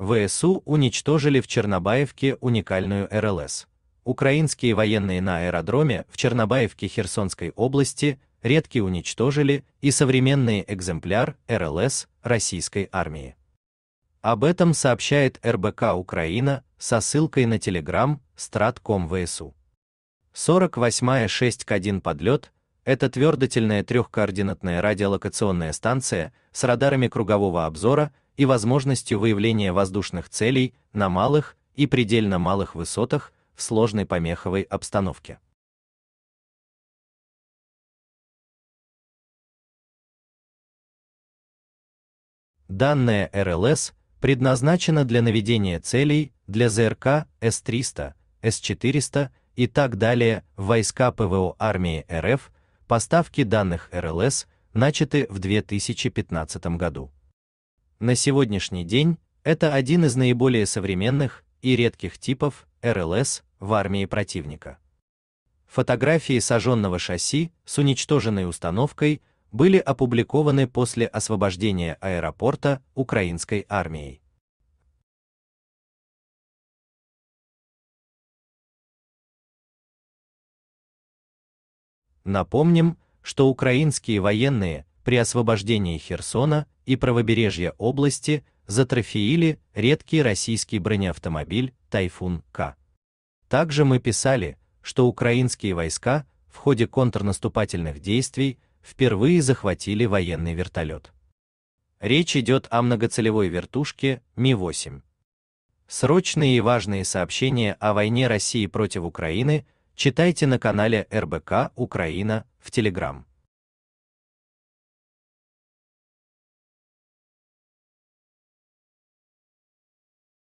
ВСУ уничтожили в Чернобаевке уникальную РЛС. Украинские военные на аэродроме в Чернобаевке Херсонской области редки уничтожили и современный экземпляр РЛС российской армии. Об этом сообщает РБК Украина со ссылкой на Telegram Стратком ВСУ. 48-я 6К1 подлет – это твердотельная трехкоординатная радиолокационная станция с радарами кругового обзора, и возможностью выявления воздушных целей на малых и предельно малых высотах в сложной помеховой обстановке. Данная РЛС предназначена для наведения целей для ЗРК С-300, С-400 и так далее в войска ПВО армии РФ, поставки данных РЛС начаты в 2015 году. На сегодняшний день это один из наиболее современных и редких типов РЛС в армии противника. Фотографии сожженного шасси с уничтоженной установкой были опубликованы после освобождения аэропорта украинской армией. Напомним, что украинские военные при освобождении Херсона и правобережья области затрофеили редкий российский бронеавтомобиль «Тайфун-К». Также мы писали, что украинские войска в ходе контрнаступательных действий впервые захватили военный вертолет. Речь идет о многоцелевой вертушке Ми-8. Срочные и важные сообщения о войне России против Украины читайте на канале РБК Украина в Телеграм.